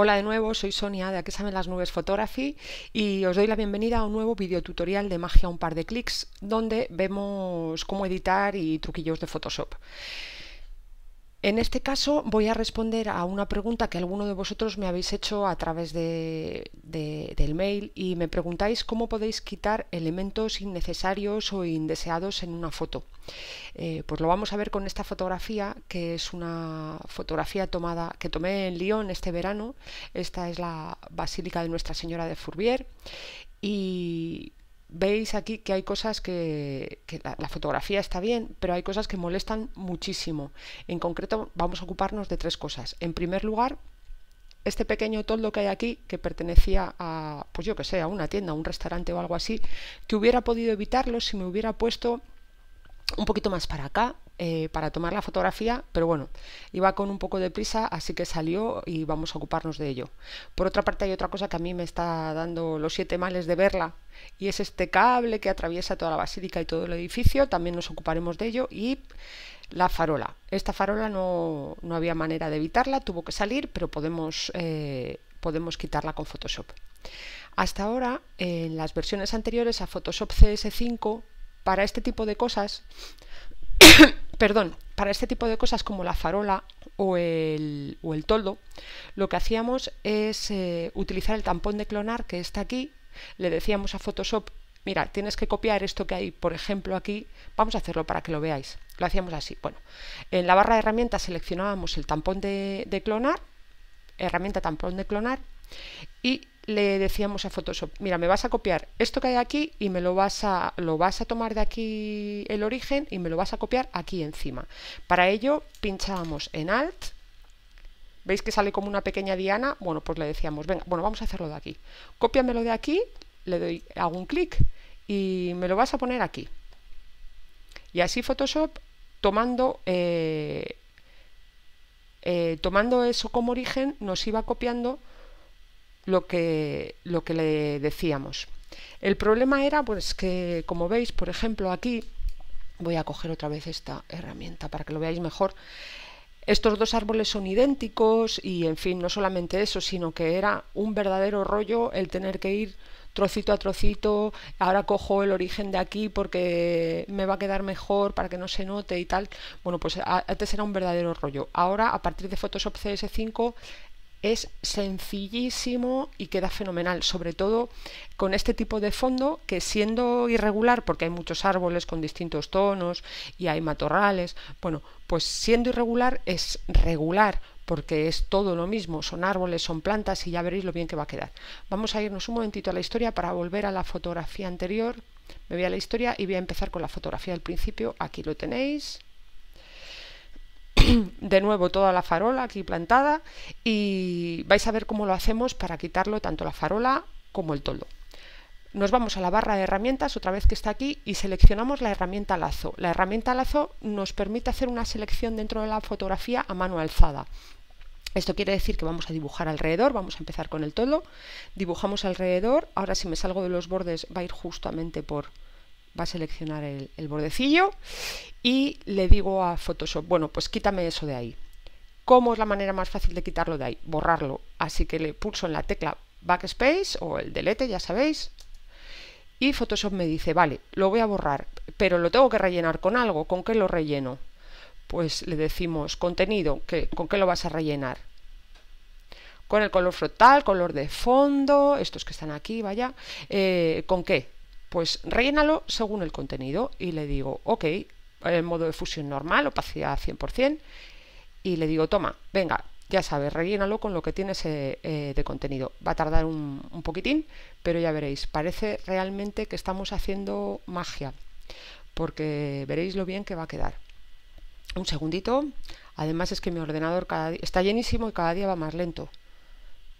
Hola de nuevo, soy Sonia de Aquí saben las nubes Photography y os doy la bienvenida a un nuevo video tutorial de magia un par de clics donde vemos cómo editar y truquillos de Photoshop. En este caso voy a responder a una pregunta que alguno de vosotros me habéis hecho a través de, del mail y me preguntáis cómo podéis quitar elementos innecesarios o indeseados en una foto. Eh, pues lo vamos a ver con esta fotografía, que es una fotografía tomada que tomé en Lyon este verano. Esta es la Basílica de Nuestra Señora de Fourbier. y veis aquí que hay cosas que, que la, fotografía está bien, pero hay cosas que molestan muchísimo. En concreto, vamos a ocuparnos de tres cosas. En primer lugar, este pequeño toldo que hay aquí, que pertenecía a, pues yo que sé, a una tienda, a un restaurante o algo así, que hubiera podido evitarlo si me hubiera puesto un poquito más para acá eh, para tomar la fotografía, pero bueno, iba con un poco de prisa, así que salió y vamos a ocuparnos de ello. Por otra parte, hay otra cosa que a mí me está dando los siete males de verla, y es este cable que atraviesa toda la basílica y todo el edificio, también nos ocuparemos de ello, y la farola. Esta farola no, no había manera de evitarla, tuvo que salir, pero podemos, eh, podemos quitarla con Photoshop. Hasta ahora, en las versiones anteriores a Photoshop CS5, para este tipo de cosas, perdón, para este tipo de cosas como la farola o el, toldo, lo que hacíamos es eh, utilizar el tampón de clonar que está aquí, le decíamos a Photoshop, mira, tienes que copiar esto que hay, por ejemplo, aquí, vamos a hacerlo para que lo veáis. Lo hacíamos así. Bueno, en la barra de herramientas seleccionábamos el tampón de, de clonar, herramienta tampón de clonar, y le decíamos a Photoshop, mira, me vas a copiar esto que hay aquí y me lo vas a, lo vas a tomar de aquí el origen y me lo vas a copiar aquí encima. Para ello pinchamos en Alt, ¿veis que sale como una pequeña diana? Bueno, pues le decíamos, venga, bueno, vamos a hacerlo de aquí. Cópiamelo de aquí, le doy, hago un clic y me lo vas a poner aquí. Y así Photoshop tomando... Eh, eh, tomando eso como origen, nos iba copiando lo que, lo que le decíamos. El problema era pues que, como veis, por ejemplo, aquí voy a coger otra vez esta herramienta para que lo veáis mejor. Estos dos árboles son idénticos y, en fin, no solamente eso, sino que era un verdadero rollo el tener que ir trocito a trocito, ahora cojo el origen de aquí porque me va a quedar mejor para que no se note y tal. Bueno, pues antes era un verdadero rollo. Ahora, a partir de Photoshop CS5, es sencillísimo y queda fenomenal, sobre todo con este tipo de fondo que siendo irregular, porque hay muchos árboles con distintos tonos y hay matorrales, bueno, pues siendo irregular es regular porque es todo lo mismo, son árboles, son plantas y ya veréis lo bien que va a quedar. Vamos a irnos un momentito a la historia para volver a la fotografía anterior. Me voy a la historia y voy a empezar con la fotografía del principio. Aquí lo tenéis. de nuevo toda la farola aquí plantada y vais a ver cómo lo hacemos para quitarlo tanto la farola como el toldo. Nos vamos a la barra de herramientas, otra vez que está aquí, y seleccionamos la herramienta lazo. La herramienta lazo nos permite hacer una selección dentro de la fotografía a mano alzada. Esto quiere decir que vamos a dibujar alrededor, vamos a empezar con el toldo, dibujamos alrededor, ahora si me salgo de los bordes va a ir justamente por, va a seleccionar el, bordecillo y le digo a Photoshop, bueno, pues quítame eso de ahí. ¿Cómo es la manera más fácil de quitarlo de ahí? Borrarlo. Así que le pulso en la tecla Backspace o el delete, ya sabéis. Y Photoshop me dice, vale, lo voy a borrar, pero lo tengo que rellenar con algo. ¿Con qué lo relleno? Pues le decimos, contenido, ¿con qué lo vas a rellenar? Con el color frontal, color de fondo, estos que están aquí, vaya. Eh, ¿Con qué? Pues rellénalo según el contenido y le digo, ok, en modo de fusión normal, opacidad 100%, y le digo, toma, venga, ya sabes, rellénalo con lo que tienes eh, eh, de contenido. Va a tardar un, poquitín, pero ya veréis, parece realmente que estamos haciendo magia, porque veréis lo bien que va a quedar. Un segundito, además es que mi ordenador cada está llenísimo y cada día va más lento.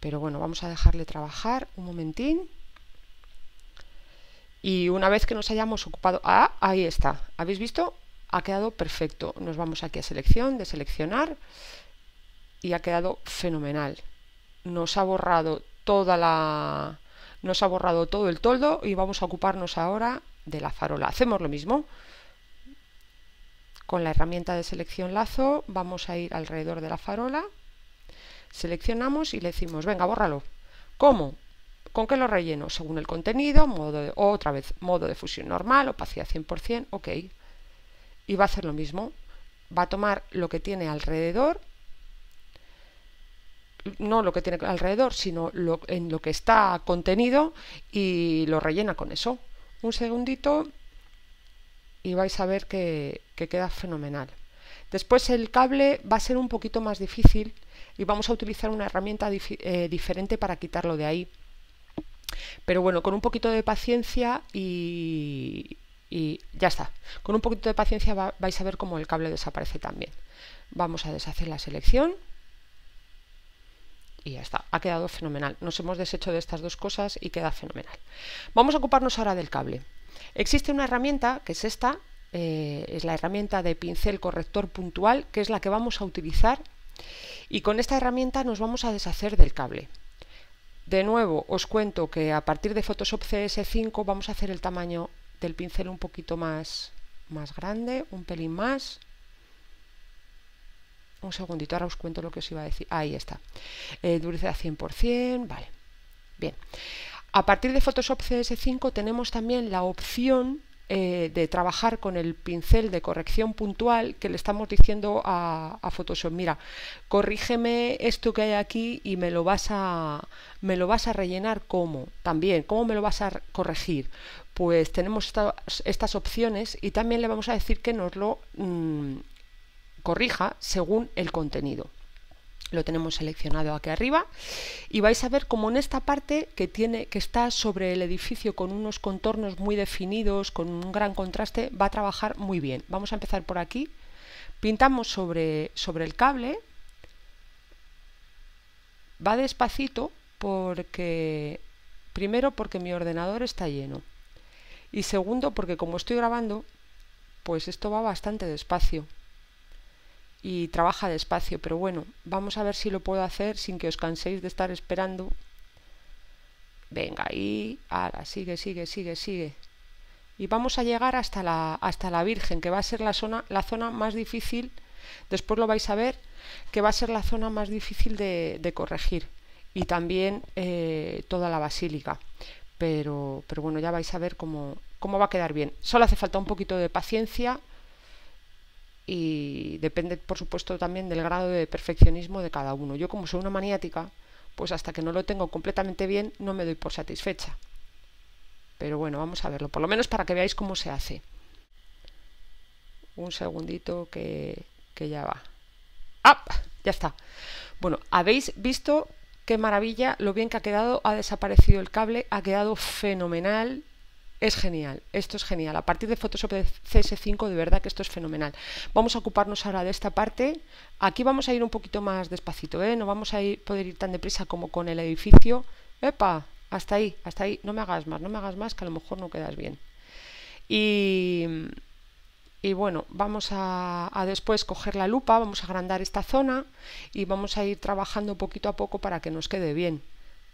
Pero bueno, vamos a dejarle trabajar un momentín. Y una vez que nos hayamos ocupado, ah, ahí está, ¿habéis visto? Ha quedado perfecto. Nos vamos aquí a selección, deseleccionar seleccionar, y ha quedado fenomenal. Nos ha borrado toda la... Nos ha borrado todo el toldo y vamos a ocuparnos ahora de la farola. Hacemos lo mismo. Con la herramienta de selección lazo vamos a ir alrededor de la farola, seleccionamos y le decimos, venga, bórralo. ¿Cómo? ¿Con qué lo relleno? Según el contenido, modo de, otra vez modo de fusión normal, opacidad 100%, ok. Y va a hacer lo mismo. Va a tomar lo que tiene alrededor, no lo que tiene alrededor, sino lo, en lo que está contenido y lo rellena con eso. Un segundito y vais a ver que, queda fenomenal. Después el cable va a ser un poquito más difícil y vamos a utilizar una herramienta eh, diferente para quitarlo de ahí. Pero bueno, con un poquito de paciencia y, ya está. Con un poquito de paciencia vais a ver cómo el cable desaparece también. Vamos a deshacer la selección y ya está. Ha quedado fenomenal. Nos hemos deshecho de estas dos cosas y queda fenomenal. Vamos a ocuparnos ahora del cable. Existe una herramienta que es esta, eh, es la herramienta de pincel corrector puntual, que es la que vamos a utilizar y con esta herramienta nos vamos a deshacer del cable. De nuevo, os cuento que a partir de Photoshop CS5 vamos a hacer el tamaño del pincel un poquito más, más grande, un pelín más, un segundito, ahora os cuento lo que os iba a decir. Ahí está. Eh, dureza 100%, vale. Bien. A partir de Photoshop CS5 tenemos también la opción eh, de trabajar con el pincel de corrección puntual que le estamos diciendo a, Photoshop, mira, corrígeme esto que hay aquí y me lo vas a, me lo vas a rellenar ¿cómo? también, cómo me lo vas a corregir. Pues tenemos estas opciones y también le vamos a decir que nos lo mm, corrija según el contenido lo tenemos seleccionado aquí arriba y vais a ver como en esta parte que tiene que está sobre el edificio con unos contornos muy definidos con un gran contraste va a trabajar muy bien vamos a empezar por aquí pintamos sobre sobre el cable va despacito porque primero porque mi ordenador está lleno y segundo porque como estoy grabando pues esto va bastante despacio y trabaja despacio, pero bueno, vamos a ver si lo puedo hacer sin que os canséis de estar esperando. Venga, y ahora sigue, sigue, sigue, sigue. Y vamos a llegar hasta la, hasta la Virgen, que va a ser la zona, la zona más difícil, después lo vais a ver, que va a ser la zona más difícil de, corregir. Y también eh, toda la basílica. Pero, pero bueno, ya vais a ver cómo, cómo va a quedar bien. Solo hace falta un poquito de paciencia y depende, por supuesto, también del grado de perfeccionismo de cada uno. Yo como soy una maniática, pues hasta que no lo tengo completamente bien, no me doy por satisfecha. Pero bueno, vamos a verlo, por lo menos para que veáis cómo se hace. Un segundito que, que ya va. ¡Ah! Ya está. Bueno, habéis visto qué maravilla lo bien que ha quedado. Ha desaparecido el cable, ha quedado fenomenal. Es genial, esto es genial. A partir de Photoshop CS5, de verdad que esto es fenomenal. Vamos a ocuparnos ahora de esta parte. Aquí vamos a ir un poquito más despacito, ¿eh? no vamos a ir, poder ir tan deprisa como con el edificio. ¡Epa! Hasta ahí, hasta ahí. No me hagas más, no me hagas más, que a lo mejor no quedas bien. Y, bueno, vamos a, a después coger la lupa, vamos a agrandar esta zona y vamos a ir trabajando poquito a poco para que nos quede bien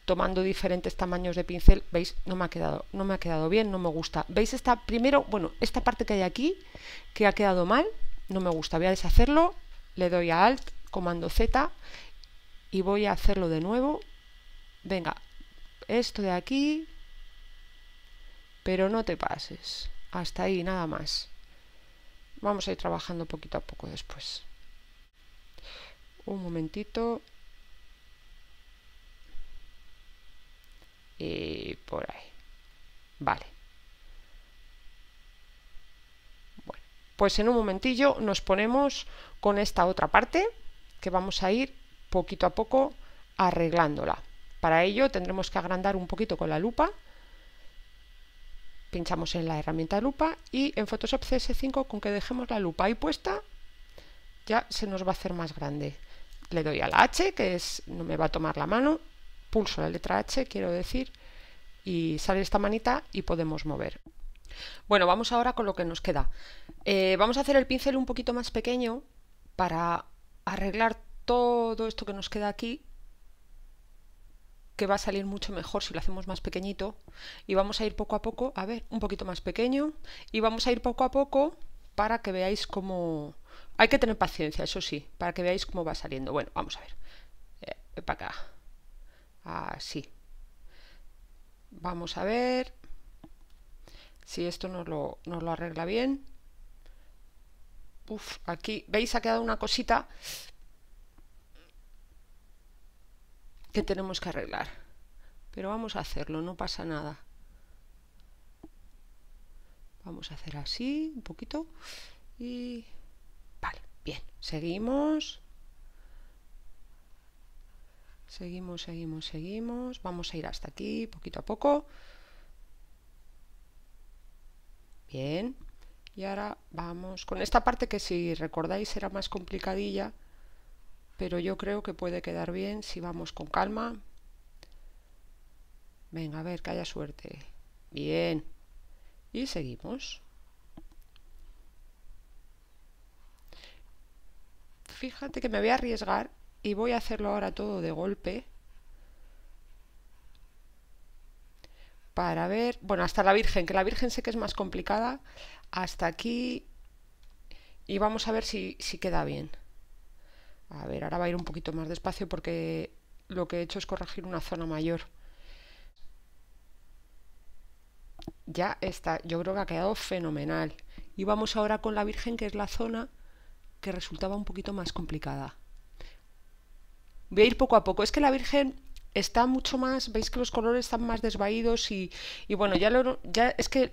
tomando diferentes tamaños de pincel, veis, no me ha quedado, no me ha quedado bien, no me gusta. ¿Veis esta primero, bueno, esta parte que hay aquí que ha quedado mal? No me gusta, voy a deshacerlo, le doy a alt, comando Z y voy a hacerlo de nuevo. Venga, esto de aquí, pero no te pases. Hasta ahí, nada más. Vamos a ir trabajando poquito a poco después. Un momentito. y eh, por ahí. Vale. Bueno, pues en un momentillo nos ponemos con esta otra parte que vamos a ir poquito a poco arreglándola. Para ello tendremos que agrandar un poquito con la lupa. Pinchamos en la herramienta lupa y en Photoshop CS5 con que dejemos la lupa ahí puesta ya se nos va a hacer más grande. Le doy a la H, que es no me va a tomar la mano, pulso la letra H, quiero decir, y sale esta manita y podemos mover. Bueno, vamos ahora con lo que nos queda. Eh, vamos a hacer el pincel un poquito más pequeño para arreglar todo esto que nos queda aquí, que va a salir mucho mejor si lo hacemos más pequeñito. Y vamos a ir poco a poco, a ver, un poquito más pequeño, y vamos a ir poco a poco para que veáis cómo... Hay que tener paciencia, eso sí, para que veáis cómo va saliendo. Bueno, vamos a ver. Eh, para acá así. Vamos a ver si esto nos lo, nos lo arregla bien. Uf, aquí, ¿veis? Ha quedado una cosita que tenemos que arreglar. Pero vamos a hacerlo, no pasa nada. Vamos a hacer así, un poquito. Y... Vale, bien. Seguimos. Seguimos, seguimos, seguimos. Vamos a ir hasta aquí, poquito a poco. Bien. Y ahora vamos con esta parte que si recordáis era más complicadilla, pero yo creo que puede quedar bien si vamos con calma. Venga, a ver, que haya suerte. Bien. Y seguimos. Fíjate que me voy a arriesgar y voy a hacerlo ahora todo de golpe para ver, bueno, hasta la Virgen, que la Virgen sé que es más complicada, hasta aquí y vamos a ver si, si queda bien. A ver, ahora va a ir un poquito más despacio porque lo que he hecho es corregir una zona mayor. Ya está, yo creo que ha quedado fenomenal. Y vamos ahora con la Virgen, que es la zona que resultaba un poquito más complicada. Voy a ir poco a poco. Es que la Virgen está mucho más, veis que los colores están más desvaídos y, bueno, ya, lo, ya es que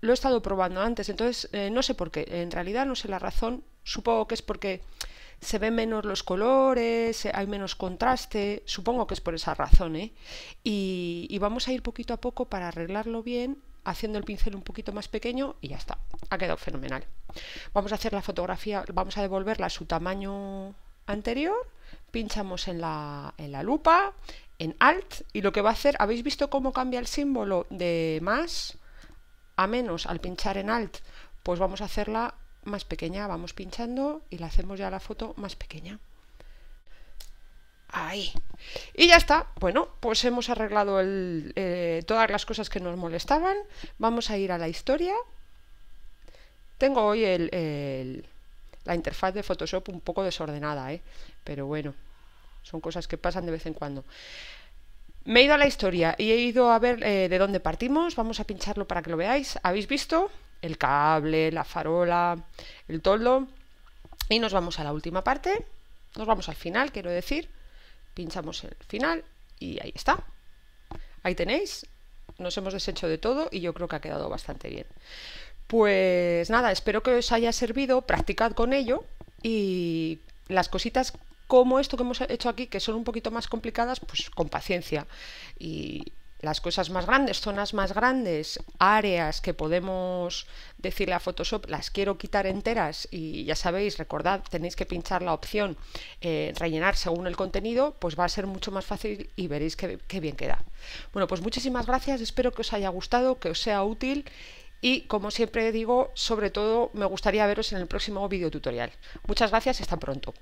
lo he estado probando antes, entonces eh, no sé por qué, en realidad no sé la razón, supongo que es porque se ven menos los colores, eh, hay menos contraste, supongo que es por esa razón, ¿eh? y, y vamos a ir poquito a poco para arreglarlo bien haciendo el pincel un poquito más pequeño y ya está, ha quedado fenomenal. Vamos a hacer la fotografía, vamos a devolverla a su tamaño anterior pinchamos en la, en la lupa, en Alt, y lo que va a hacer, ¿habéis visto cómo cambia el símbolo de más a menos al pinchar en Alt? Pues vamos a hacerla más pequeña, vamos pinchando y la hacemos ya la foto más pequeña. Ahí. Y ya está. Bueno, pues hemos arreglado eh, todas las cosas que nos molestaban. Vamos a ir a la historia. Tengo hoy el la interfaz de Photoshop un poco desordenada, ¿eh? pero bueno, son cosas que pasan de vez en cuando. Me he ido a la historia y he ido a ver eh, de dónde partimos. Vamos a pincharlo para que lo veáis. ¿Habéis visto? El cable, la farola, el toldo. Y nos vamos a la última parte. Nos vamos al final, quiero decir. Pinchamos el final y ahí está. Ahí tenéis. Nos hemos deshecho de todo y yo creo que ha quedado bastante bien. Pues nada, espero que os haya servido, practicad con ello y las cositas como esto que hemos hecho aquí, que son un poquito más complicadas, pues con paciencia. Y las cosas más grandes, zonas más grandes, áreas que podemos decirle a Photoshop, las quiero quitar enteras y ya sabéis, recordad, tenéis que pinchar la opción eh, rellenar según el contenido, pues va a ser mucho más fácil y veréis qué, qué bien queda. Bueno, pues muchísimas gracias, espero que os haya gustado, que os sea útil y como siempre digo, sobre todo me gustaría veros en el próximo video tutorial. Muchas gracias y hasta pronto.